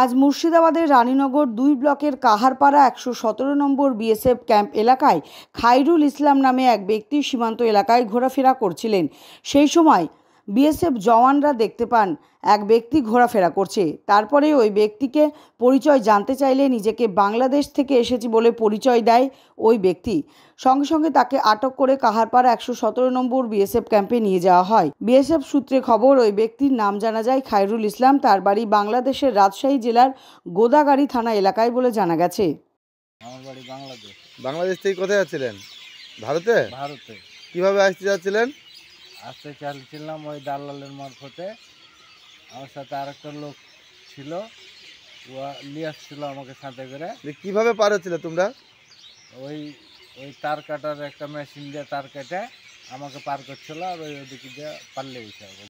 আজ মুর্শিদাবাদের রানীনগর দুই ব্লকের কাহারপাড়া একশো সতেরো নম্বর বিএসএফ ক্যাম্প এলাকায় খাইরুল ইসলাম নামে এক ব্যক্তি সীমান্ত এলাকায় ঘোরাফেরা করছিলেন সেই সময় বিএসএফ জওয়ানরা দেখতে পান এক ব্যক্তি ঘোরাফেরা করছে তারপরে ওই ব্যক্তিকে পরিচয় জানতে চাইলে নিজেকে বাংলাদেশ থেকে এসেছি বলে পরিচয় দেয় ওই ব্যক্তি সঙ্গে সঙ্গে তাকে আটক করে কাহারপাড়া একশো সতেরো নম্বর বিএসএফ ক্যাম্পে নিয়ে যাওয়া হয় বিএসএফ সূত্রে খবর ওই ব্যক্তির নাম জানা যায় খায়রুল ইসলাম তার বাড়ি বাংলাদেশের রাজশাহী জেলার গোদাগাড়ি থানা এলাকায় বলে জানা গেছে বাংলাদেশ থেকে কোথায় যাচ্ছিলেন ভারতে ভারতে কিভাবে আসতে যাচ্ছিলেন আসতে চাইছিলাম ওই দালালের মারফতে আমার সাথে আরেকটা লোক ছিল ও নিয়ে আসছিল আমাকে সাথে করে কিভাবে পার হচ্ছিলে তোমরা ওই ওই তার কাটার একটা মেশিন দিয়ে তার কেটে আমাকে পার করছিল আর ওই ওদিকে দিয়ে পারলে গেছে